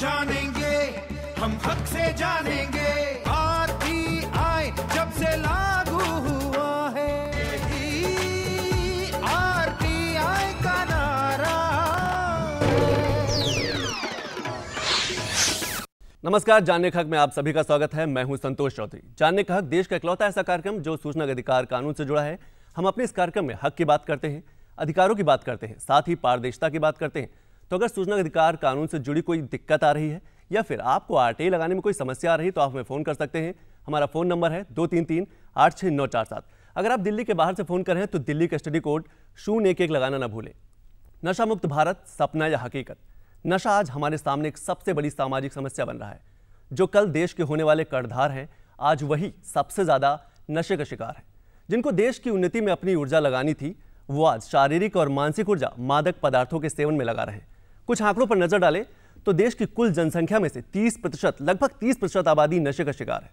जानेंगे हम हक से जानेंगे आर आई जब से लागू हुआ है आर आई का नारा नमस्कार जानने का हक में आप सभी का स्वागत है मैं हूं संतोष चौधरी जानने का हक देश का इकलौता ऐसा कार्यक्रम जो सूचना अधिकार कानून से जुड़ा है हम अपने इस कार्यक्रम में हक की बात करते हैं अधिकारों की बात करते हैं साथ ही पारदर्शिता की बात करते हैं तो अगर सूचना अधिकार कानून से जुड़ी कोई दिक्कत आ रही है या फिर आपको आर लगाने में कोई समस्या आ रही तो आप हमें फ़ोन कर सकते हैं हमारा फ़ोन नंबर है दो तीन तीन आठ छः नौ चार सात अगर आप दिल्ली के बाहर से फ़ोन करें तो दिल्ली का स्टडी कोड शून्य एक एक लगाना ना भूलें नशा मुक्त भारत सपना या हकीकत नशा आज हमारे सामने एक सबसे बड़ी सामाजिक समस्या बन रहा है जो कल देश के होने वाले करधार हैं आज वही सबसे ज़्यादा नशे का शिकार है जिनको देश की उन्नति में अपनी ऊर्जा लगानी थी वो आज शारीरिक और मानसिक ऊर्जा मादक पदार्थों के सेवन में लगा रहे हैं कुछ आंकड़ों पर नजर डालें तो देश की कुल जनसंख्या में से 30 प्रतिशत लगभग 30 प्रतिशत आबादी नशे का शिकार है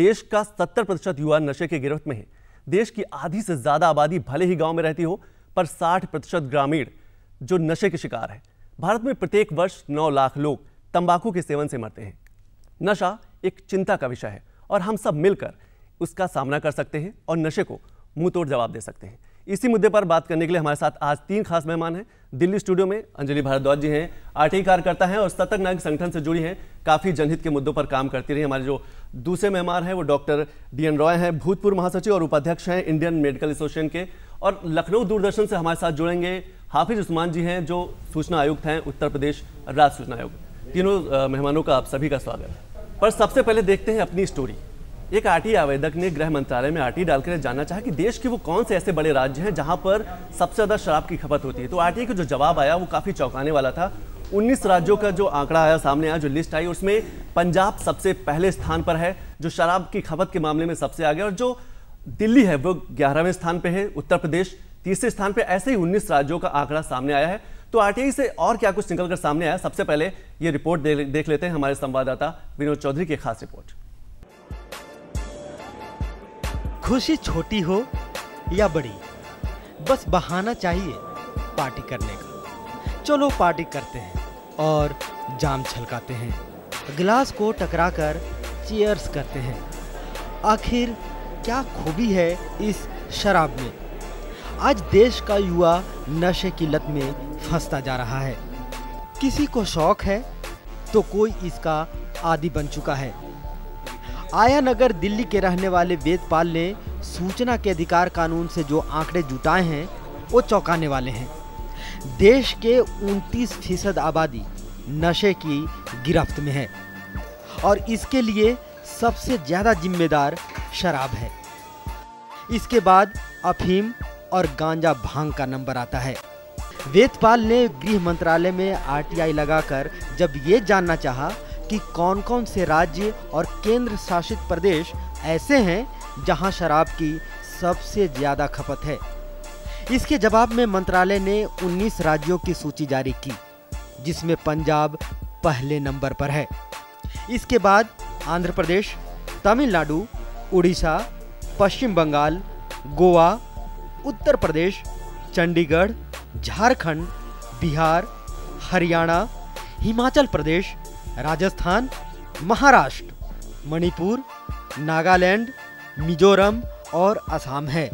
देश का 70 प्रतिशत युवा नशे के गिरफ्त में है देश की आधी से ज्यादा आबादी भले ही गांव में रहती हो पर 60 प्रतिशत ग्रामीण जो नशे के शिकार है भारत में प्रत्येक वर्ष 9 लाख लोग तंबाकू के सेवन से मरते हैं नशा एक चिंता का विषय है और हम सब मिलकर उसका सामना कर सकते हैं और नशे को मुंह जवाब दे सकते हैं इसी मुद्दे पर बात करने के लिए हमारे साथ आज तीन खास मेहमान हैं दिल्ली स्टूडियो में अंजलि भारद्वाज जी हैं टी कार्यकर्ता हैं और सतर्क नायक संगठन से जुड़ी हैं काफ़ी जनहित के मुद्दों पर काम करती रही हमारे जो दूसरे मेहमान हैं वो डॉक्टर डी एन रॉय हैं भूतपूर्व महासचिव और उपाध्यक्ष हैं इंडियन मेडिकल एसोसिएशन के और लखनऊ दूरदर्शन से हमारे साथ जुड़ेंगे हाफिज उस्मान जी हैं जो सूचना आयुक्त हैं उत्तर प्रदेश राज्य सूचना आयोग तीनों मेहमानों का आप सभी का स्वागत पर सबसे पहले देखते हैं अपनी स्टोरी एक आरटी आवेदक ने गृह मंत्रालय में आरटी डालकर जानना चाहा कि देश के वो कौन से ऐसे बड़े राज्य हैं जहां पर सबसे ज़्यादा शराब की खपत होती है तो आरटी का जो जवाब आया वो काफ़ी चौंकाने वाला था 19 राज्यों का जो आंकड़ा आया सामने आया जो लिस्ट आई उसमें पंजाब सबसे पहले स्थान पर है जो शराब की खपत के मामले में सबसे आगे और जो दिल्ली है वो ग्यारहवें स्थान पर है उत्तर प्रदेश तीसरे स्थान पर ऐसे ही उन्नीस राज्यों का आंकड़ा सामने आया है तो आरटीआई से और क्या कुछ निकलकर सामने आया सबसे पहले ये रिपोर्ट देख लेते हैं हमारे संवाददाता विनोद चौधरी की खास रिपोर्ट खुशी छोटी हो या बड़ी बस बहाना चाहिए पार्टी करने का चलो पार्टी करते हैं और जाम छलकाते हैं गिलास को टकरा कर चीयर्स करते हैं आखिर क्या खूबी है इस शराब में आज देश का युवा नशे की लत में फंसता जा रहा है किसी को शौक है तो कोई इसका आदि बन चुका है आया नगर दिल्ली के रहने वाले वेदपाल ने सूचना के अधिकार कानून से जो आंकड़े जुटाए हैं वो चौंकाने वाले हैं देश के 29 फीसद आबादी नशे की गिरफ्त में है और इसके लिए सबसे ज़्यादा जिम्मेदार शराब है इसके बाद अफीम और गांजा भांग का नंबर आता है वेदपाल ने गृह मंत्रालय में आरटीआई लगाकर जब ये जानना चाहा कि कौन कौन से राज्य और केंद्र शासित प्रदेश ऐसे हैं जहां शराब की सबसे ज़्यादा खपत है इसके जवाब में मंत्रालय ने 19 राज्यों की सूची जारी की जिसमें पंजाब पहले नंबर पर है इसके बाद आंध्र प्रदेश तमिलनाडु उड़ीसा पश्चिम बंगाल गोवा उत्तर प्रदेश चंडीगढ़ झारखंड बिहार हरियाणा हिमाचल प्रदेश राजस्थान महाराष्ट्र मणिपुर नागालैंड मिजोरम और असम है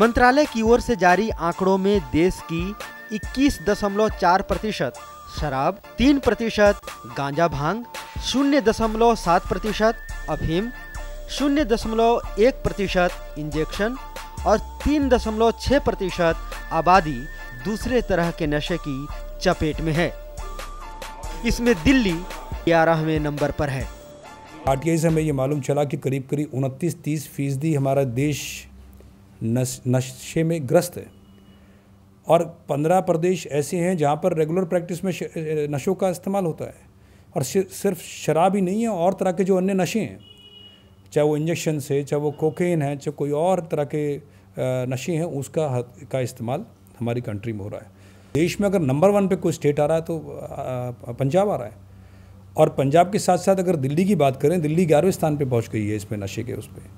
मंत्रालय की ओर से जारी आंकड़ों में देश की 21.4 प्रतिशत शराब 3 प्रतिशत गांजा भांग शून्य दशमलव सात प्रतिशत अफीम शून्य दशमलव एक प्रतिशत इंजेक्शन और तीन दशमलव छः प्रतिशत आबादी दूसरे तरह के नशे की चपेट में है इसमें दिल्ली ग्यारहवें नंबर पर है आई से हमें ये मालूम चला कि करीब करीब उनतीस तीस फीसदी हमारा देश नशे में ग्रस्त है और पंद्रह प्रदेश ऐसे हैं जहाँ पर रेगुलर प्रैक्टिस में नशों का इस्तेमाल होता है और सिर्फ शराब ही नहीं है और तरह के जो अन्य नशे हैं चाहे वो इंजेक्शन से चाहे वो कोकेन है चाहे कोई और तरह के नशे हैं उसका का इस्तेमाल हमारी कंट्री में हो रहा है देश में अगर नंबर वन पे कोई स्टेट आ रहा है तो पंजाब आ रहा है और पंजाब के साथ साथ अगर दिल्ली की बात करें दिल्ली ग्यारहवें स्थान पे पहुंच गई है इसमें नशे के उस पर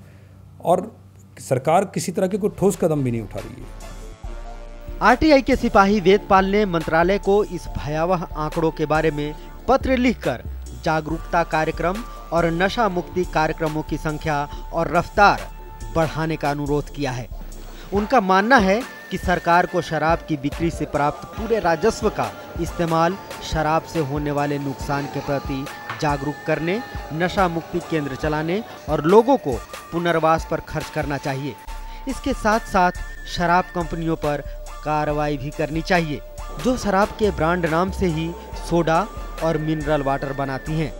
और सरकार किसी तरह के कोई ठोस कदम भी नहीं उठा रही है आरटीआई के सिपाही वेदपाल ने मंत्रालय को इस भयावह आंकड़ों के बारे में पत्र लिखकर जागरूकता कार्यक्रम और नशा मुक्ति कार्यक्रमों की संख्या और रफ्तार बढ़ाने का अनुरोध किया है उनका मानना है कि सरकार को शराब की बिक्री से प्राप्त पूरे राजस्व का इस्तेमाल शराब से होने वाले नुकसान के प्रति जागरूक करने नशा मुक्ति केंद्र चलाने और लोगों को पुनर्वास पर खर्च करना चाहिए इसके साथ साथ शराब कंपनियों पर कार्रवाई भी करनी चाहिए जो शराब के ब्रांड नाम से ही सोडा और मिनरल वाटर बनाती हैं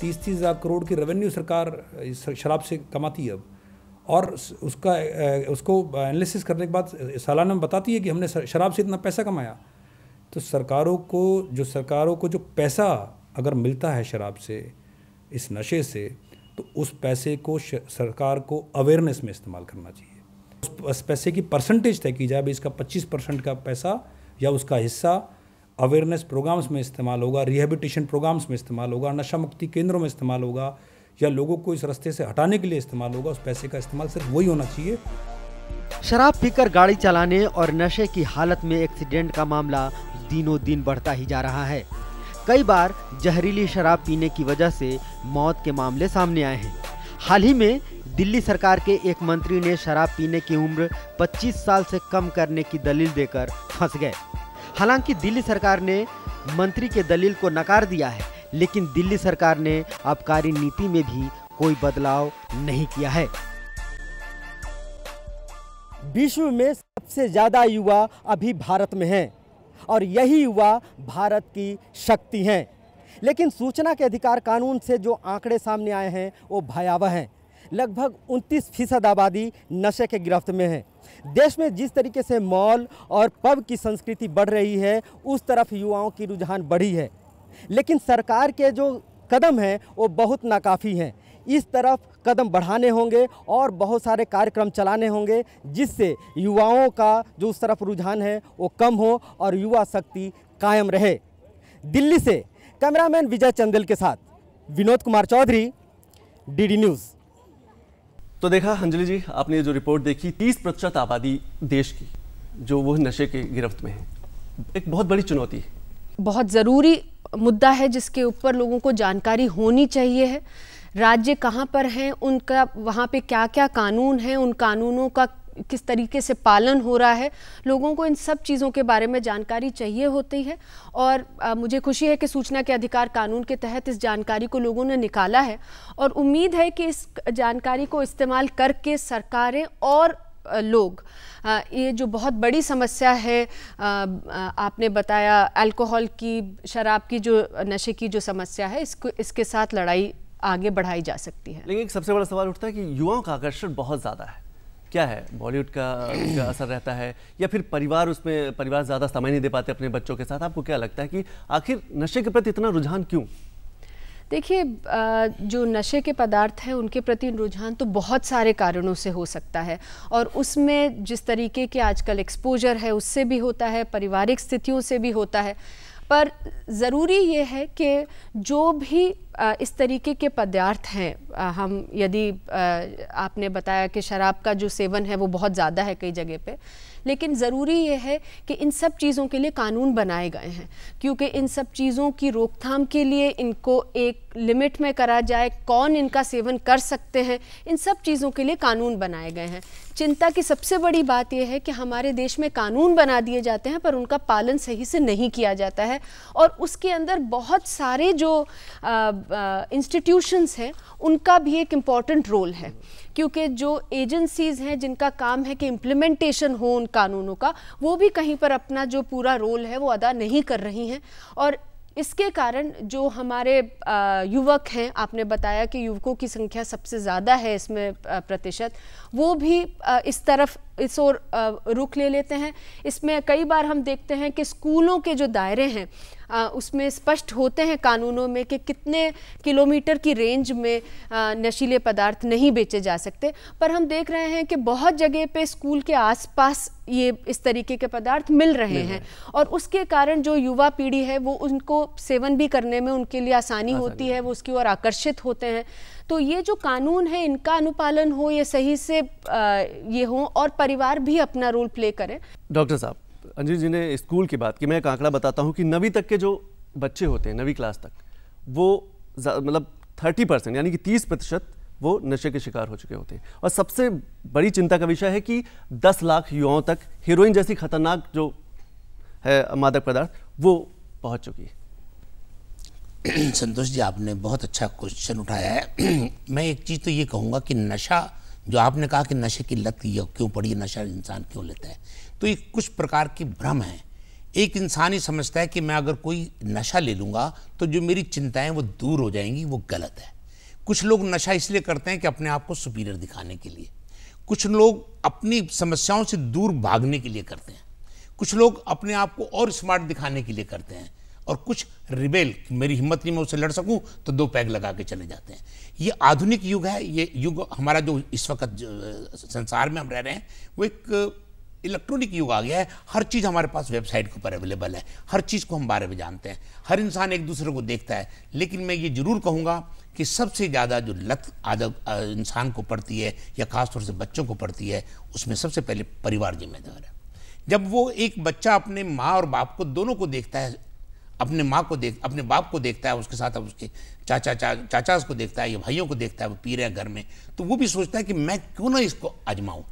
तीस तीस हज़ार करोड़ की रेवेन्यू सरकार शराब से कमाती है अब और उसका उसको एनालिसिस करने के बाद सालाना में बताती है कि हमने शराब से इतना पैसा कमाया तो सरकारों को जो सरकारों को जो पैसा अगर मिलता है शराब से इस नशे से तो उस पैसे को सरकार को अवेयरनेस में इस्तेमाल करना चाहिए उस पैसे की परसेंटेज तय की जाए इसका 25 परसेंट का पैसा या उसका हिस्सा अवेयरनेस प्रोग्राम्स में इस्तेमाल होगा रिहेबिटेशन प्रोग्राम्स में इस्तेमाल होगा नशा मुक्ति केंद्रों में इस्तेमाल होगा या लोगों को इस रास्ते से हटाने के लिए इस्तेमाल होगा उस पैसे का इस्तेमाल सिर्फ वही होना चाहिए शराब पीकर गाड़ी चलाने और नशे की हालत में एक्सीडेंट का मामला दिनों दिन बढ़ता ही जा रहा है कई बार जहरीली शराब पीने की वजह से मौत के मामले सामने आए हैं हाल ही में दिल्ली सरकार के एक मंत्री ने शराब पीने की उम्र 25 साल से कम करने की दलील देकर फंस गए हालांकि दिल्ली सरकार ने मंत्री के दलील को नकार दिया है लेकिन दिल्ली सरकार ने आबकारी नीति में भी कोई बदलाव नहीं किया है विश्व में सबसे ज़्यादा युवा अभी भारत में हैं और यही युवा भारत की शक्ति हैं लेकिन सूचना के अधिकार कानून से जो आंकड़े सामने आए हैं वो भयावह हैं लगभग 29 फीसद आबादी नशे के गिरफ्त में है देश में जिस तरीके से मॉल और पब की संस्कृति बढ़ रही है उस तरफ युवाओं की रुझान बढ़ी है लेकिन सरकार के जो कदम हैं वो बहुत नाकाफ़ी हैं इस तरफ कदम बढ़ाने होंगे और बहुत सारे कार्यक्रम चलाने होंगे जिससे युवाओं का जो उस तरफ रुझान है वो कम हो और युवा शक्ति कायम रहे दिल्ली से कैमरामैन विजय चंदेल के साथ विनोद कुमार चौधरी डीडी न्यूज़ तो देखा अंजलि जी आपने जो रिपोर्ट देखी तीस प्रतिशत आबादी देश की जो वो नशे के गिरफ्त में है एक बहुत बड़ी चुनौती है बहुत ज़रूरी मुद्दा है जिसके ऊपर लोगों को जानकारी होनी चाहिए है राज्य कहाँ पर हैं उनका वहाँ पे क्या क्या कानून हैं उन कानूनों का किस तरीके से पालन हो रहा है लोगों को इन सब चीज़ों के बारे में जानकारी चाहिए होती है और आ, मुझे खुशी है कि सूचना के अधिकार कानून के तहत इस जानकारी को लोगों ने निकाला है और उम्मीद है कि इस जानकारी को इस्तेमाल करके सरकारें और लोग ये जो बहुत बड़ी समस्या है आपने बताया अल्कोहल की शराब की जो नशे की जो समस्या है इसको इसके साथ लड़ाई आगे बढ़ाई जा सकती है लेकिन सबसे बड़ा सवाल उठता है कि युवाओं का आकर्षण बहुत ज़्यादा है क्या है बॉलीवुड का का असर रहता है या फिर परिवार उसमें परिवार ज़्यादा समय नहीं दे पाते अपने बच्चों के साथ आपको क्या लगता है कि आखिर नशे के प्रति इतना रुझान क्यों देखिए जो नशे के पदार्थ हैं उनके प्रति रुझान तो बहुत सारे कारणों से हो सकता है और उसमें जिस तरीके के आजकल एक्सपोजर है उससे भी होता है पारिवारिक स्थितियों से भी होता है पर ज़रूरी ये है कि जो भी इस तरीके के पदार्थ हैं हम यदि आपने बताया कि शराब का जो सेवन है वो बहुत ज़्यादा है कई जगह पर लेकिन ज़रूरी यह है कि इन सब चीज़ों के लिए कानून बनाए गए हैं क्योंकि इन सब चीज़ों की रोकथाम के लिए इनको एक लिमिट में करा जाए कौन इनका सेवन कर सकते हैं इन सब चीज़ों के लिए कानून बनाए गए हैं चिंता की सबसे बड़ी बात यह है कि हमारे देश में कानून बना दिए जाते हैं पर उनका पालन सही से नहीं किया जाता है और उसके अंदर बहुत सारे जो इंस्टीट्यूशंस हैं उनका भी एक इम्पॉर्टेंट रोल है क्योंकि जो एजेंसीज़ हैं जिनका काम है कि इम्प्लीमेंटेशन हो उन कानूनों का वो भी कहीं पर अपना जो पूरा रोल है वो अदा नहीं कर रही हैं और इसके कारण जो हमारे युवक हैं आपने बताया कि युवकों की संख्या सबसे ज़्यादा है इसमें प्रतिशत वो भी इस तरफ इस ओर रुख ले लेते हैं इसमें कई बार हम देखते हैं कि स्कूलों के जो दायरे हैं उसमें स्पष्ट होते हैं कानूनों में कि कितने किलोमीटर की रेंज में नशीले पदार्थ नहीं बेचे जा सकते पर हम देख रहे हैं कि बहुत जगह पे स्कूल के आसपास ये इस तरीके के पदार्थ मिल रहे हैं और उसके कारण जो युवा पीढ़ी है वो उनको सेवन भी करने में उनके लिए आसानी होती है वो उसकी ओर आकर्षित होते हैं तो ये जो कानून है इनका अनुपालन हो ये सही से ये हो और परिवार भी अपना रोल प्ले करें डॉक्टर साहब अंजीर जी ने स्कूल की बात की मैं एक आंकड़ा बताता हूँ कि नवी तक के जो बच्चे होते हैं नवी क्लास तक वो मतलब थर्टी परसेंट यानी कि तीस प्रतिशत वो नशे के शिकार हो चुके होते हैं और सबसे बड़ी चिंता का विषय है कि दस लाख युवाओं तक हीरोइन जैसी खतरनाक जो है मादक पदार्थ वो पहुँच चुकी है संतोष जी आपने बहुत अच्छा क्वेश्चन उठाया है मैं एक चीज़ तो ये कहूँगा कि नशा जो आपने कहा कि नशे की लत क्यों पड़ी नशा इंसान क्यों लेता है तो ये कुछ प्रकार के भ्रम हैं एक इंसान ही समझता है कि मैं अगर कोई नशा ले लूँगा तो जो मेरी चिंताएं वो दूर हो जाएंगी वो गलत है कुछ लोग नशा इसलिए करते हैं कि अपने आप को सुपीरियर दिखाने के लिए कुछ लोग अपनी समस्याओं से दूर भागने के लिए करते हैं कुछ लोग अपने आप को और स्मार्ट दिखाने के लिए करते हैं और कुछ रिबेल मेरी हिम्मत नहीं मैं उससे लड़ सकूं तो दो पैग लगा के चले जाते हैं ये आधुनिक युग है ये युग हमारा जो इस वक्त संसार में हम रह रहे हैं वो एक इलेक्ट्रॉनिक युग आ गया है हर चीज़ हमारे पास वेबसाइट के ऊपर अवेलेबल है हर चीज़ को हम बारे में जानते हैं हर इंसान एक दूसरे को देखता है लेकिन मैं ये ज़रूर कहूँगा कि सबसे ज़्यादा जो लत आदत इंसान को पड़ती है या ख़ासतौर से बच्चों को पड़ती है उसमें सबसे पहले परिवार जिम्मेदार है जब वो एक बच्चा अपने माँ और बाप को दोनों को देखता है अपने माँ को देख अपने बाप को देखता है उसके साथ अब उसके चाचा चा, चाचा को देखता है या भाइयों को देखता है वो पी रहे हैं घर में तो वो भी सोचता है कि मैं क्यों ना इसको आजमाऊँ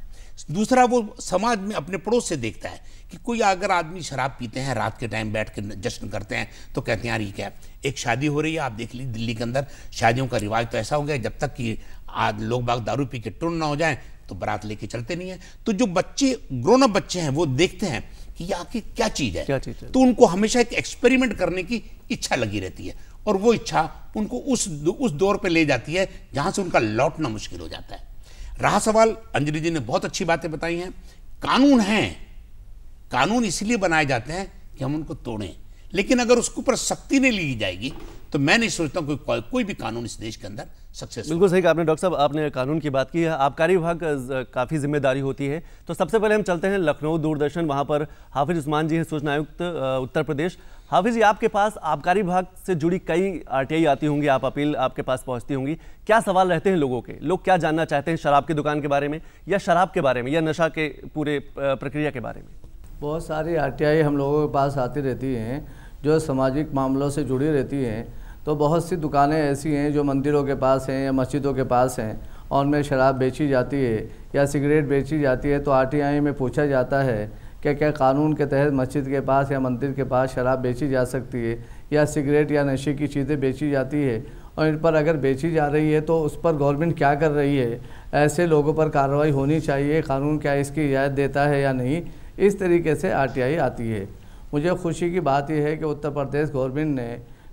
दूसरा वो समाज में अपने पड़ोस से देखता है कि कोई अगर आदमी शराब पीते हैं रात के टाइम बैठ के जश्न करते हैं तो कहते हैं यार ये क्या एक शादी हो रही है आप देख लीजिए दिल्ली के अंदर शादियों का रिवाज तो ऐसा हो गया जब तक कि आज लोग बाग दारू पी के टुन ना हो जाए तो बारात लेके चलते नहीं है तो जो बच्चे ग्रोन अप बच्चे हैं वो देखते हैं कि ये आखिर क्या चीज़ है क्या चीज़ तो उनको हमेशा एक एक्सपेरिमेंट करने की इच्छा लगी रहती है और वो इच्छा उनको उस उस दौर पे ले जाती है जहाँ से उनका लौटना मुश्किल हो जाता है रहा सवाल अंजलि जी ने बहुत अच्छी बातें बताई हैं कानून हैं कानून इसलिए बनाए जाते हैं कि हम उनको तोड़ें लेकिन अगर उसके ऊपर सख्ती नहीं ली जाएगी तो मैं नहीं सोचता कोई को, कोई भी कानून इस देश के अंदर सक्सेस बिल्कुल सही आपने डॉक्टर साहब आपने कानून की बात की है आबकारी विभाग काफ़ी जिम्मेदारी होती है तो सबसे पहले हम चलते हैं लखनऊ दूरदर्शन वहाँ पर हाफिज उस्मान जी हैं सूचना आयुक्त उत्तर प्रदेश हाफिज जी आपके पास आबकारी विभाग से जुड़ी कई आरटीआई आती होंगी आप अपील आपके पास पहुंचती होंगी क्या सवाल रहते हैं लोगों के लोग क्या जानना चाहते हैं शराब की दुकान के बारे में या शराब के बारे में या नशा के पूरे प्रक्रिया के बारे में बहुत सारी आरटीआई हम लोगों के पास आती रहती हैं जो सामाजिक मामलों से जुड़ी रहती हैं तो बहुत सी दुकानें ऐसी हैं जो मंदिरों के पास हैं या मस्जिदों के पास हैं और उनमें शराब बेची जाती है या सिगरेट बेची जाती है तो आर में पूछा जाता है क्या क्या कानून के तहत मस्जिद के पास या मंदिर के पास शराब बेची जा सकती है या सिगरेट या नशे की चीज़ें बेची जाती है और इन पर अगर बेची जा रही है तो उस पर गवर्नमेंट क्या कर रही है ऐसे लोगों पर कार्रवाई होनी चाहिए कानून क्या इसकी इजाज़त देता है या नहीं इस तरीके से आरटीआई आती है मुझे खुशी की बात यह है कि उत्तर प्रदेश गवर्नमेंट ने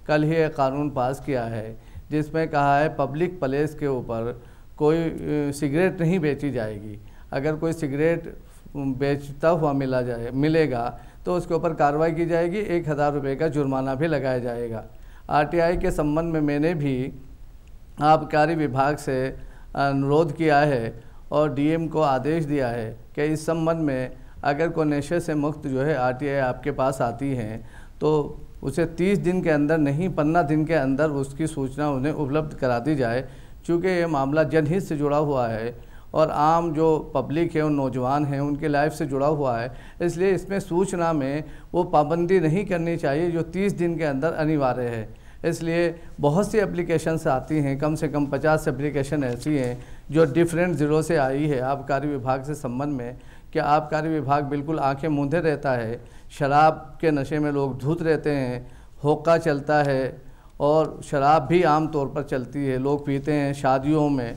कल ही एक कानून पास किया है जिसमें कहा है पब्लिक प्लेस के ऊपर कोई सिगरेट नहीं बेची जाएगी अगर कोई सिगरेट बेचता हुआ मिला जाए मिलेगा तो उसके ऊपर कार्रवाई की जाएगी एक हज़ार रुपये का जुर्माना भी लगाया जाएगा आरटीआई के संबंध में मैंने भी आबकारी विभाग से अनुरोध किया है और डीएम को आदेश दिया है कि इस संबंध में अगर कोई नशे से मुक्त जो है आरटीआई आपके पास आती हैं तो उसे 30 दिन के अंदर नहीं पन्ना दिन के अंदर उसकी सूचना उन्हें उपलब्ध करा दी जाए चूँकि ये मामला जनहित से जुड़ा हुआ है और आम जो पब्लिक है उन नौजवान हैं उनके लाइफ से जुड़ा हुआ है इसलिए इसमें सूचना में वो पाबंदी नहीं करनी चाहिए जो तीस दिन के अंदर अनिवार्य है इसलिए बहुत सी एप्लीकेशंस आती हैं कम से कम पचास एप्लीकेशन ऐसी हैं जो डिफरेंट ज़िलों से आई है आबकारी विभाग से संबंध में कि आबकारी विभाग बिल्कुल आंखें मूंधे रहता है शराब के नशे में लोग धूत रहते हैं होका चलता है और शराब भी आम तौर पर चलती है लोग पीते हैं शादियों में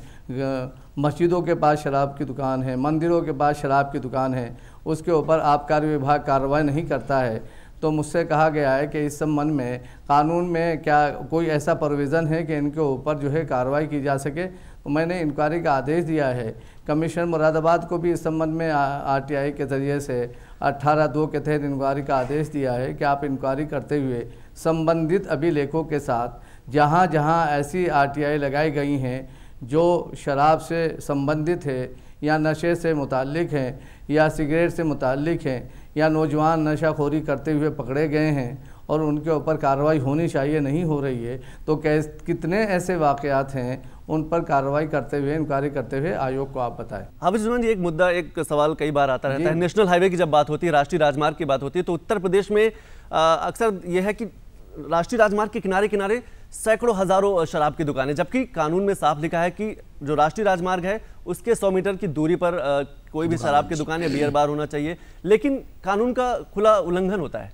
मस्जिदों के पास शराब की दुकान है मंदिरों के पास शराब की दुकान है उसके ऊपर आबकारी विभाग कार्रवाई नहीं करता है तो मुझसे कहा गया है कि इस संबंध में कानून में क्या कोई ऐसा प्रोविज़न है कि इनके ऊपर जो है कार्रवाई की जा सके तो मैंने इंक्वायरी का आदेश दिया है कमिश्नर मुरादाबाद को भी इस संबंध में आरटीआई के ज़रिए से अट्ठारह दो के तहत इंक्वायरी का आदेश दिया है कि आप इंक्वायरी करते हुए संबंधित अभिलेखों के साथ जहाँ जहाँ ऐसी आर लगाई गई हैं जो शराब से संबंधित है या नशे से मुतक़ हैं या सिगरेट से मुतक़ हैं या नौजवान नशाखोरी करते हुए पकड़े गए हैं और उनके ऊपर कार्रवाई होनी चाहिए नहीं हो रही है तो कैस कितने ऐसे वाक़ात हैं उन पर कार्रवाई करते हुए इंक्वायरी करते हुए आयोग को आप बताएं हाफिज जी एक मुद्दा एक सवाल कई बार आता रहता है नेशनल हाईवे की जब बात होती है राष्ट्रीय राजमार्ग की बात होती है तो उत्तर प्रदेश में अक्सर यह है कि राष्ट्रीय राजमार्ग के किनारे किनारे सैकड़ों हजारों शराब की दुकानें जबकि कानून में साफ लिखा है कि जो राष्ट्रीय राजमार्ग है उसके 100 मीटर की दूरी पर आ, कोई भी शराब की दुकान या बियर बार होना चाहिए लेकिन कानून का खुला उल्लंघन होता है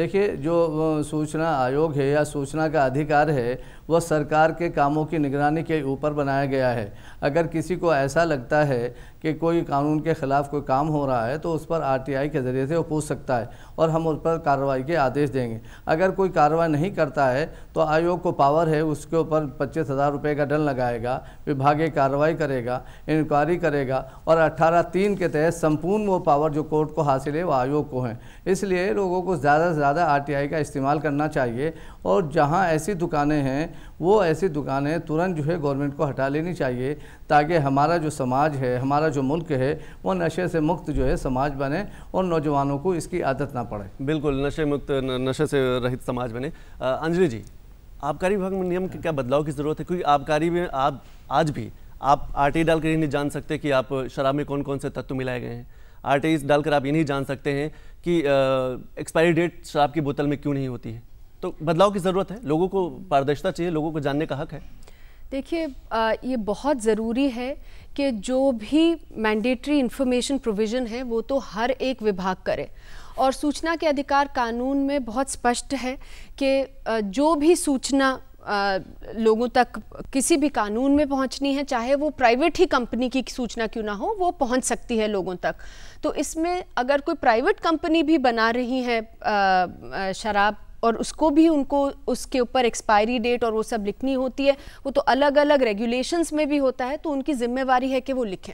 देखिए जो सूचना आयोग है या सूचना का अधिकार है वह सरकार के कामों की निगरानी के ऊपर बनाया गया है अगर किसी को ऐसा लगता है कि कोई कानून के ख़िलाफ़ कोई काम हो रहा है तो उस पर आरटीआई के ज़रिए से वो पूछ सकता है और हम उस पर कार्रवाई के आदेश देंगे अगर कोई कार्रवाई नहीं करता है तो आयोग को पावर है उसके ऊपर पच्चीस हज़ार रुपये का डन लगाएगा विभागीय कार्रवाई करेगा इंक्वायरी करेगा और अट्ठारह तीन के तहत संपूर्ण वो पावर जो कोर्ट को हासिल है वो आयोग को हैं इसलिए लोगों को ज़्यादा से ज़्यादा आर का इस्तेमाल करना चाहिए और जहाँ ऐसी दुकानें हैं वो ऐसी दुकानें तुरंत जो है गवर्नमेंट को हटा लेनी चाहिए ताकि हमारा जो समाज है हमारा जो मुल्क है वो नशे से मुक्त जो है समाज बने और नौजवानों को इसकी आदत ना पड़े बिल्कुल नशे मुक्त नशे से रहित समाज बने अंजलि जी आबकारी विभाग में नियम के क्या बदलाव की ज़रूरत है क्योंकि आबकारी में आप आज भी आप आर डाल कर नहीं जान सकते कि आप शराब में कौन कौन से तत्व मिलाए गए हैं आर डालकर आप ये नहीं जान सकते हैं कि एक्सपायरी डेट शराब की बोतल में क्यों नहीं होती है तो बदलाव की ज़रूरत है लोगों को पारदर्शिता चाहिए लोगों को जानने का हक है देखिए ये बहुत ज़रूरी है कि जो भी मैंडेटरी इन्फॉर्मेशन प्रोविज़न है वो तो हर एक विभाग करे और सूचना के अधिकार कानून में बहुत स्पष्ट है कि जो भी सूचना लोगों तक किसी भी कानून में पहुंचनी है चाहे वो प्राइवेट ही कंपनी की सूचना क्यों ना हो वो पहुंच सकती है लोगों तक तो इसमें अगर कोई प्राइवेट कंपनी भी बना रही है शराब और उसको भी उनको उसके ऊपर एक्सपायरी डेट और वो सब लिखनी होती है वो तो अलग अलग रेगुलेशंस में भी होता है तो उनकी जिम्मेवारी है कि वो लिखें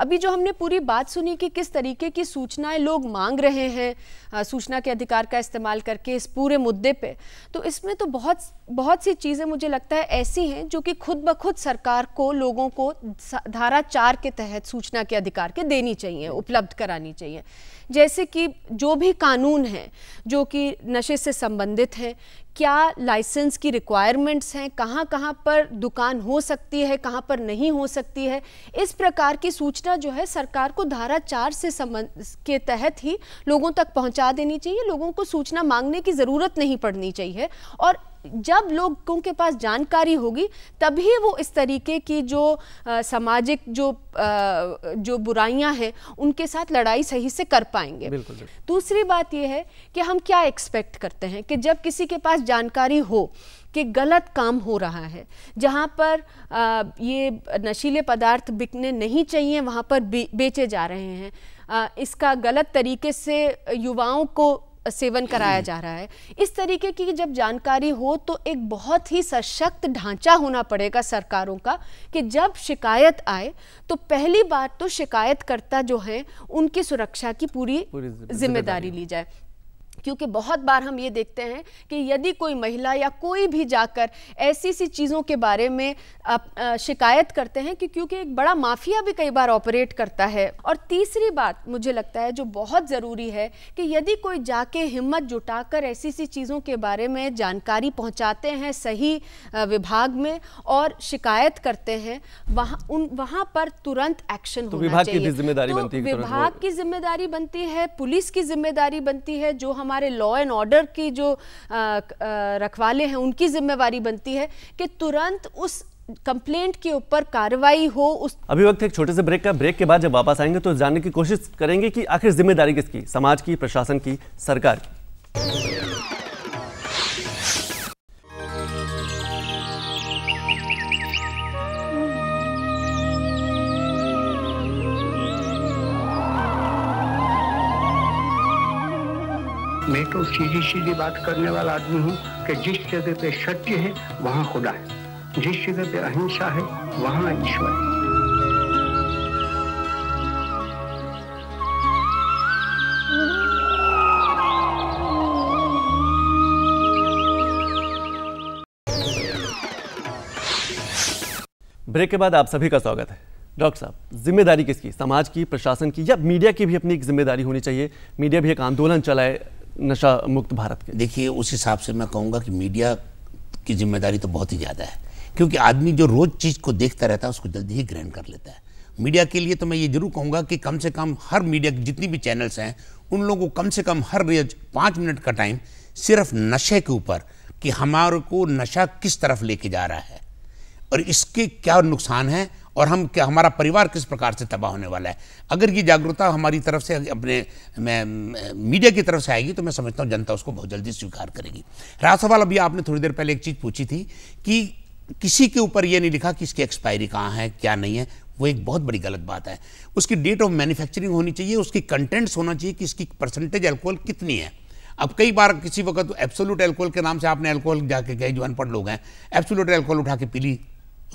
अभी जो हमने पूरी बात सुनी कि किस तरीके की सूचनाएं लोग मांग रहे हैं सूचना के अधिकार का इस्तेमाल करके इस पूरे मुद्दे पे तो इसमें तो बहुत बहुत सी चीज़ें मुझे लगता है ऐसी हैं जो कि खुद ब खुद सरकार को लोगों को धारा चार के तहत सूचना के अधिकार के देनी चाहिए उपलब्ध करानी चाहिए जैसे कि जो भी कानून हैं जो कि नशे से संबंधित हैं क्या लाइसेंस की रिक्वायरमेंट्स हैं कहाँ कहाँ पर दुकान हो सकती है कहाँ पर नहीं हो सकती है इस प्रकार की सूचना जो है सरकार को धारा चार से संबंध के तहत ही लोगों तक पहुँचा देनी चाहिए लोगों को सूचना मांगने की ज़रूरत नहीं पड़नी चाहिए और जब लोगों के पास जानकारी होगी तभी वो इस तरीके की जो सामाजिक जो आ, जो बुराइयां हैं उनके साथ लड़ाई सही से कर पाएंगे बिल्कुल, बिल्कुल। दूसरी बात यह है कि हम क्या एक्सपेक्ट करते हैं कि जब किसी के पास जानकारी हो कि गलत काम हो रहा है जहाँ पर आ, ये नशीले पदार्थ बिकने नहीं चाहिए वहाँ पर बेचे जा रहे हैं आ, इसका गलत तरीके से युवाओं को सेवन कराया जा रहा है इस तरीके की जब जानकारी हो तो एक बहुत ही सशक्त ढांचा होना पड़ेगा सरकारों का कि जब शिकायत आए तो पहली बार तो शिकायतकर्ता जो है उनकी सुरक्षा की पूरी, पूरी जिम्मेदारी ली जाए क्योंकि बहुत बार हम ये देखते हैं कि यदि कोई महिला या कोई भी जाकर ऐसी सी चीज़ों के बारे में शिकायत करते हैं कि क्योंकि एक बड़ा माफिया भी कई बार ऑपरेट करता है और तीसरी बात मुझे लगता है जो बहुत ज़रूरी है कि यदि कोई जाके हिम्मत जुटाकर ऐसी सी चीज़ों के बारे में जानकारी पहुँचाते हैं सही विभाग में और शिकायत करते हैं वहाँ उन वहाँ पर तुरंत एक्शन तो होना विभाग चाहिए की जिम्मेदारी तो बनती है विभाग की जिम्मेदारी बनती है पुलिस की जिम्मेदारी बनती है जो हम हमारे लॉ एंड ऑर्डर की जो रखवाले हैं उनकी जिम्मेवारी बनती है कि तुरंत उस कंप्लेंट के ऊपर कार्रवाई हो उस अभी वक्त एक छोटे से ब्रेक का ब्रेक के बाद जब वापस आएंगे तो जानने की कोशिश करेंगे कि आखिर जिम्मेदारी किसकी समाज की प्रशासन की सरकार की मैं तो सीधी सीधी बात करने वाला आदमी हूँ कि जिस जगह पे सत्य है वहाँ खुदा है जिस जगह पे अहिंसा है वहाँ ईश्वर है ब्रेक के बाद आप सभी का स्वागत है डॉक्टर साहब जिम्मेदारी किसकी समाज की प्रशासन की या मीडिया की भी अपनी एक जिम्मेदारी होनी चाहिए मीडिया भी एक आंदोलन चलाए नशा मुक्त भारत के देखिए उस हिसाब से मैं कहूँगा कि मीडिया की जिम्मेदारी तो बहुत ही ज़्यादा है क्योंकि आदमी जो रोज़ चीज़ को देखता रहता है उसको जल्दी ही ग्रहण कर लेता है मीडिया के लिए तो मैं ये जरूर कहूँगा कि कम से कम हर मीडिया के जितनी भी चैनल्स हैं उन लोगों को कम से कम हर रोज पाँच मिनट का टाइम सिर्फ नशे के ऊपर कि हमारे को नशा किस तरफ लेके जा रहा है और इसके क्या नुकसान है और हम क्या हमारा परिवार किस प्रकार से तबाह होने वाला है अगर ये जागरूकता हमारी तरफ से अपने मैं मीडिया की तरफ से आएगी तो मैं समझता हूँ जनता उसको बहुत जल्दी स्वीकार करेगी रहा सवाल अभी आपने थोड़ी देर पहले एक चीज़ पूछी थी कि किसी के ऊपर ये नहीं लिखा कि इसकी एक्सपायरी कहाँ है क्या नहीं है वो एक बहुत बड़ी गलत बात है उसकी डेट ऑफ मैन्युफैक्चरिंग होनी चाहिए उसकी कंटेंट्स होना चाहिए कि इसकी परसेंटेज अल्कोहल कितनी है अब कई बार किसी वक्त तो एप्सोलूट अल्कोहल के नाम से आपने अल्कोहल जाके गए जो अनपढ़ लोग हैं एब्सोलूट अल्कोहल उठा के पी ली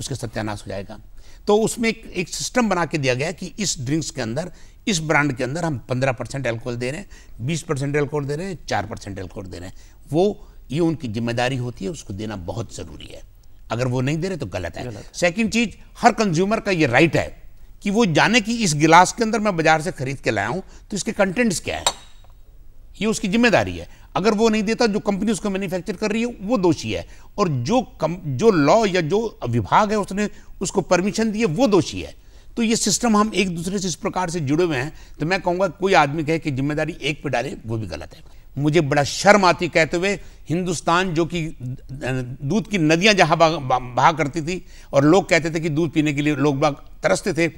उसके सत्यानाश हो जाएगा तो उसमें एक, एक सिस्टम बना के दिया गया कि इस ड्रिंक्स के अंदर इस ब्रांड के अंदर हम 15 परसेंट एल्कोहल दे रहे हैं 20 परसेंट एल्कोहल दे रहे हैं 4 परसेंट एल्कोहल दे रहे हैं वो ये उनकी जिम्मेदारी होती है उसको देना बहुत ज़रूरी है अगर वो नहीं दे रहे तो गलत है सेकेंड चीज़ हर कंज्यूमर का ये राइट है कि वो जाने कि इस गिलास के अंदर मैं बाजार से खरीद के लाया हूँ तो इसके कंटेंट्स क्या है ये उसकी जिम्मेदारी है अगर वो नहीं देता जो कंपनी उसको मैन्युफैक्चर कर रही है वो दोषी है और जो कम जो लॉ या जो विभाग है उसने उसको परमिशन दी है वो दोषी है तो ये सिस्टम हम एक दूसरे से इस प्रकार से जुड़े हुए हैं तो मैं कहूँगा कोई आदमी कहे कि जिम्मेदारी एक पे डाले वो भी गलत है मुझे बड़ा शर्म आती कहते हुए हिंदुस्तान जो कि दूध की नदियां जहां बहा, करती थी और लोग कहते थे कि दूध पीने के लिए लोग बाग तरसते थे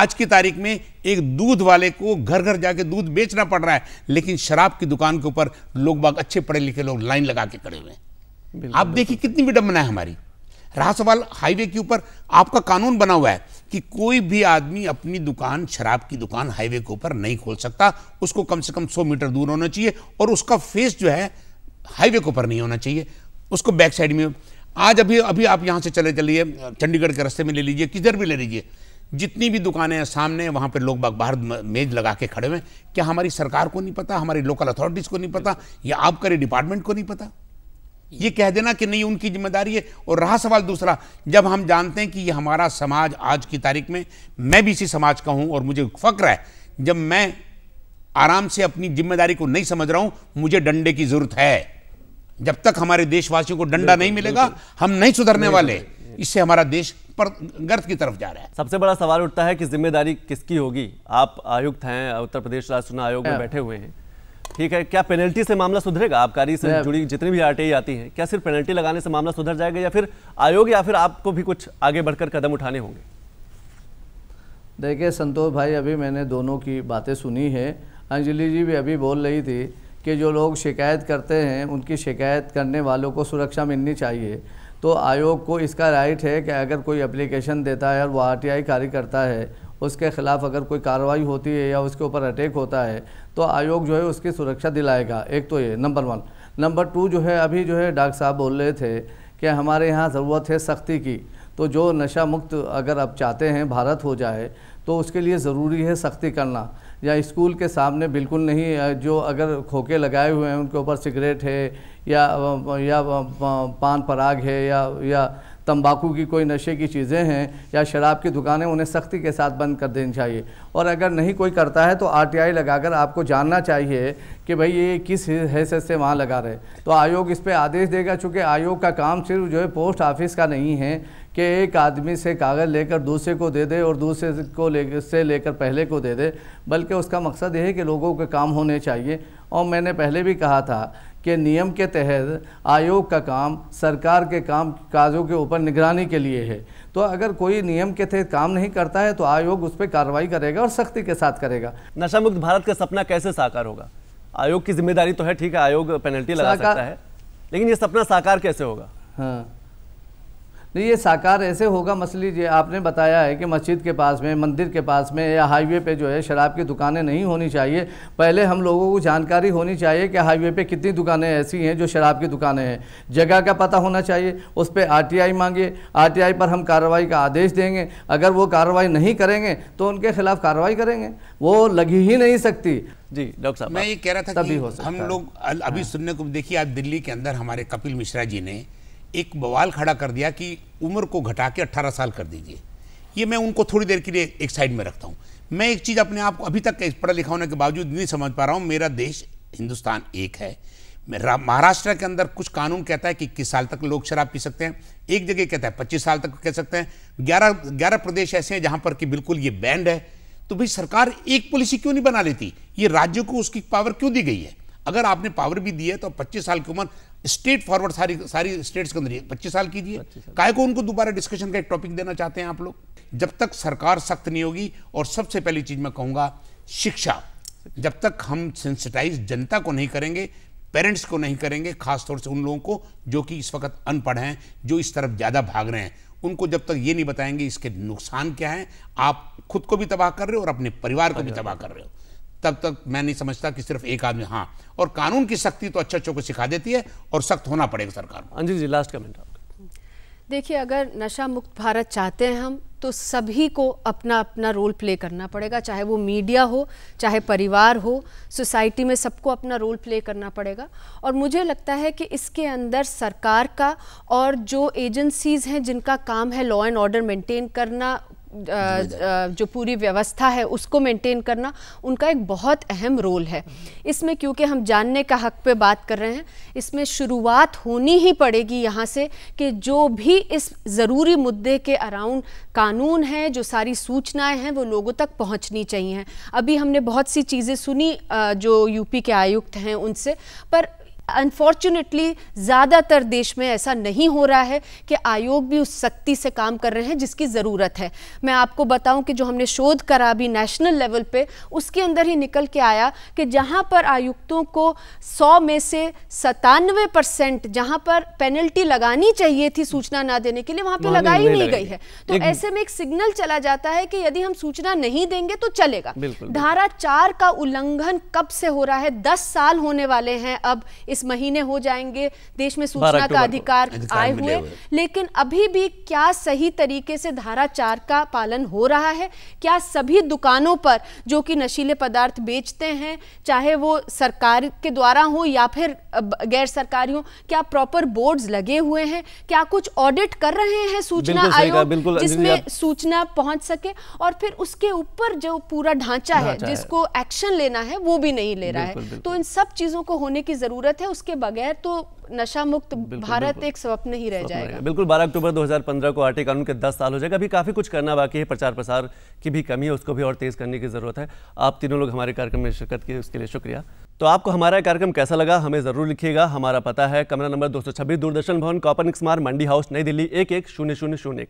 आज की तारीख में एक दूध वाले को घर घर जाके दूध बेचना पड़ रहा है लेकिन शराब की दुकान के ऊपर लोग बाग अच्छे पढ़े लिखे लोग लाइन लगा के खड़े हुए हैं आप देखिए कितनी विडम्बना है हमारी रहा सवाल हाईवे के ऊपर आपका कानून बना हुआ है कि कोई भी आदमी अपनी दुकान शराब की दुकान हाईवे के ऊपर नहीं खोल सकता उसको कम से कम सौ मीटर दूर होना चाहिए और उसका फेस जो है हाईवे के ऊपर नहीं होना चाहिए उसको बैक साइड में आज अभी अभी आप यहाँ से चले चलिए चंडीगढ़ के रास्ते में ले लीजिए किधर भी ले लीजिए जितनी भी दुकानें हैं सामने वहाँ पे लोग बाग बाहर मेज लगा के खड़े हुए हैं क्या हमारी सरकार को नहीं पता हमारी लोकल अथॉरिटीज़ को नहीं पता या आपका डिपार्टमेंट को नहीं पता ये कह देना कि नहीं उनकी जिम्मेदारी है और रहा सवाल दूसरा जब हम जानते हैं कि ये हमारा समाज आज की तारीख में मैं भी इसी समाज का हूं और मुझे फ़क्र है जब मैं आराम से अपनी जिम्मेदारी को नहीं समझ रहा हूं मुझे डंडे की ज़रूरत है जब तक हमारे देशवासियों को डंडा नहीं मिलेगा हम नहीं सुधरने वाले इससे हमारा देश पर गर्त की तरफ जा रहा है सबसे बड़ा सवाल उठता है कि जिम्मेदारी किसकी होगी आप आयुक्त हैं उत्तर प्रदेश चुनाव आयोग में हाँ। बैठे हुए हैं ठीक है क्या पेनल्टी से मामला सुधरेगा आबकारी से जुड़ी जितनी भी आर आती है क्या सिर्फ पेनल्टी लगाने से मामला सुधर जाएगा या फिर आयोग या फिर आपको भी कुछ आगे बढ़कर कदम उठाने होंगे देखिए संतोष भाई अभी मैंने दोनों की बातें सुनी है अंजलि जी भी अभी बोल रही थी कि जो लोग शिकायत करते हैं उनकी शिकायत करने वालों को सुरक्षा मिलनी चाहिए तो आयोग को इसका राइट है कि अगर कोई एप्लीकेशन देता है और वो आर करता है उसके ख़िलाफ़ अगर कोई कार्रवाई होती है या उसके ऊपर अटैक होता है तो आयोग जो है उसकी सुरक्षा दिलाएगा एक तो ये नंबर वन नंबर टू जो है अभी जो है डॉक्टर साहब बोल रहे थे कि हमारे यहाँ ज़रूरत है सख्ती की तो जो नशा मुक्त अगर आप चाहते हैं भारत हो जाए तो उसके लिए ज़रूरी है सख्ती करना या स्कूल के सामने बिल्कुल नहीं जो अगर खोखे लगाए हुए हैं उनके ऊपर सिगरेट है या या पान पराग है या या तंबाकू की कोई नशे की चीज़ें हैं या शराब की दुकानें उन्हें सख्ती के साथ बंद कर देनी चाहिए और अगर नहीं कोई करता है तो आरटीआई लगाकर आपको जानना चाहिए कि भाई ये किस हैसियत से वहाँ लगा रहे तो आयोग इस पर आदेश देगा चूँकि आयोग का काम सिर्फ जो है पोस्ट ऑफिस का नहीं है कि एक आदमी से कागज़ लेकर दूसरे को दे दे और दूसरे को ले से लेकर पहले को दे दे बल्कि उसका मकसद ये है कि लोगों के काम होने चाहिए और मैंने पहले भी कहा था के नियम के तहत आयोग का काम सरकार के काम काजों के ऊपर निगरानी के लिए है तो अगर कोई नियम के तहत काम नहीं करता है तो आयोग उस पर कार्रवाई करेगा और सख्ती के साथ करेगा नशा मुक्त भारत का सपना कैसे साकार होगा आयोग की जिम्मेदारी तो है ठीक है आयोग पेनल्टी लगा सकता है लेकिन ये सपना साकार कैसे होगा हाँ नहीं तो ये साकार ऐसे होगा मसली ये आपने बताया है कि मस्जिद के पास में मंदिर के पास में या हाईवे पे जो है शराब की दुकानें नहीं होनी चाहिए पहले हम लोगों को जानकारी होनी चाहिए कि हाईवे पे कितनी दुकानें ऐसी हैं जो शराब की दुकानें हैं जगह का पता होना चाहिए उस पर आर मांगे आर पर हम कार्रवाई का आदेश देंगे अगर वो कार्रवाई नहीं करेंगे तो उनके खिलाफ कार्रवाई करेंगे वो लगी ही नहीं सकती जी डॉक्टर साहब मैं ये कह रहा था कि हम लोग अभी हाँ। सुनने को देखिए आज दिल्ली के अंदर हमारे कपिल मिश्रा जी ने एक बवाल खड़ा कर दिया कि उम्र को घटा के 18 साल कर दीजिए ये मैं उनको थोड़ी देर के लिए एक साइड में रखता हूँ मैं एक चीज़ अपने आप को अभी तक पढ़ा लिखा होने के बावजूद नहीं समझ पा रहा हूँ मेरा देश हिंदुस्तान एक है महाराष्ट्र के अंदर कुछ कानून कहता है कि इक्कीस साल तक लोग शराब पी सकते हैं एक जगह कहता है पच्चीस साल तक कह सकते हैं ग्यारह ग्यारह प्रदेश ऐसे हैं जहाँ पर कि बिल्कुल ये बैंड है तो भाई सरकार एक पॉलिसी क्यों नहीं बना लेती ये राज्यों को उसकी पावर क्यों दी गई है अगर आपने पावर भी दी है तो 25 साल की उम्र स्टेट फॉरवर्ड सारी सारी स्टेट्स के अंदर पच्चीस साल कीजिए काय को उनको दोबारा डिस्कशन का एक टॉपिक देना चाहते हैं आप लोग जब तक सरकार सख्त नहीं होगी और सबसे पहली चीज मैं कहूंगा शिक्षा जब तक हम सेंसिटाइज जनता को नहीं करेंगे पेरेंट्स को नहीं करेंगे खासतौर से उन लोगों को जो कि इस वक्त अनपढ़ हैं जो इस तरफ ज़्यादा भाग रहे हैं उनको जब तक ये नहीं बताएंगे इसके नुकसान क्या हैं आप खुद को भी तबाह कर रहे हो और अपने परिवार को भी तबाह कर रहे हो तब तक मैं नहीं समझता कि सिर्फ एक आदमी हाँ और कानून की सख्ती तो अच्छे अच्छों को सिखा देती है और सख्त होना पड़ेगा सरकार अंजलि जी लास्ट कमेंट देखिए अगर नशा मुक्त भारत चाहते हैं हम तो सभी को अपना अपना रोल प्ले करना पड़ेगा चाहे वो मीडिया हो चाहे परिवार हो सोसाइटी में सबको अपना रोल प्ले करना पड़ेगा और मुझे लगता है कि इसके अंदर सरकार का और जो एजेंसीज़ हैं जिनका काम है लॉ एंड ऑर्डर मेंटेन करना जो पूरी व्यवस्था है उसको मेंटेन करना उनका एक बहुत अहम रोल है इसमें क्योंकि हम जानने का हक पे बात कर रहे हैं इसमें शुरुआत होनी ही पड़ेगी यहाँ से कि जो भी इस ज़रूरी मुद्दे के अराउंड कानून है जो सारी सूचनाएं हैं वो लोगों तक पहुँचनी चाहिए अभी हमने बहुत सी चीज़ें सुनी जो यूपी के आयुक्त हैं उनसे पर अनफॉर्चुनेटली ज़्यादातर देश में ऐसा नहीं हो रहा है कि आयोग भी उस सख्ती से काम कर रहे हैं जिसकी ज़रूरत है मैं आपको बताऊं कि जो हमने शोध करा भी नेशनल लेवल पे उसके अंदर ही निकल के आया कि जहां पर आयुक्तों को 100 में से सतानवे परसेंट जहाँ पर पेनल्टी लगानी चाहिए थी सूचना ना देने के लिए वहाँ पर लगाई नहीं गई है तो ऐसे में एक सिग्नल चला जाता है कि यदि हम सूचना नहीं देंगे तो चलेगा धारा चार का उल्लंघन कब से हो रहा है दस साल होने वाले हैं अब इस महीने हो जाएंगे देश में सूचना का अधिकार आए हुए लेकिन अभी भी क्या सही तरीके से धारा चार का पालन हो रहा है क्या सभी दुकानों पर जो कि नशीले पदार्थ बेचते हैं चाहे वो सरकार के द्वारा हो या फिर गैर सरकारी हो क्या प्रॉपर बोर्ड्स लगे हुए हैं क्या कुछ ऑडिट कर रहे हैं सूचना आयोग जिसमें सूचना पहुंच सके और फिर उसके ऊपर जो पूरा ढांचा है जिसको एक्शन लेना है वो भी नहीं ले रहा है तो इन सब चीजों को होने की जरूरत है है उसके बगैर तो नशा मुक्त भारत एक स्वप्न ही रह जाएगा बिल्कुल 12 अक्टूबर 2015 को आरटी कानून के 10 साल हो जाएगा अभी काफ़ी कुछ करना बाकी है प्रचार प्रसार की भी कमी है उसको भी और तेज़ करने की ज़रूरत है आप तीनों लोग हमारे कार्यक्रम में शिरकत की उसके लिए शुक्रिया तो आपको हमारा कार्यक्रम कैसा लगा हमें ज़रूर लिखिएगा हमारा पता है कमरा नंबर छब्बीस दूरदर्शन भवन कॉपर निक्समार मंडी हाउस नई दिल्ली एक एक शून्य शून्य शून्य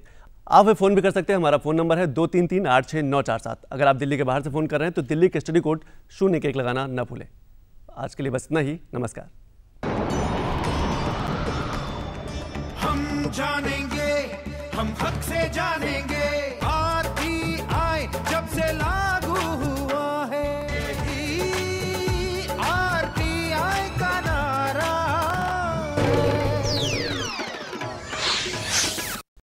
आप हमें फ़ोन भी कर सकते हैं हमारा फ़ोन नंबर है दो तीन तीन आठ छः नौ चार सात अगर आप दिल्ली के बाहर से फ़ोन कर रहे हैं तो दिल्ली के स्टडी कोड शून्य एक लगाना न भूलें आज के लिए बस इतना ही नमस्कार हम जानेंगे हम हक से जानेंगे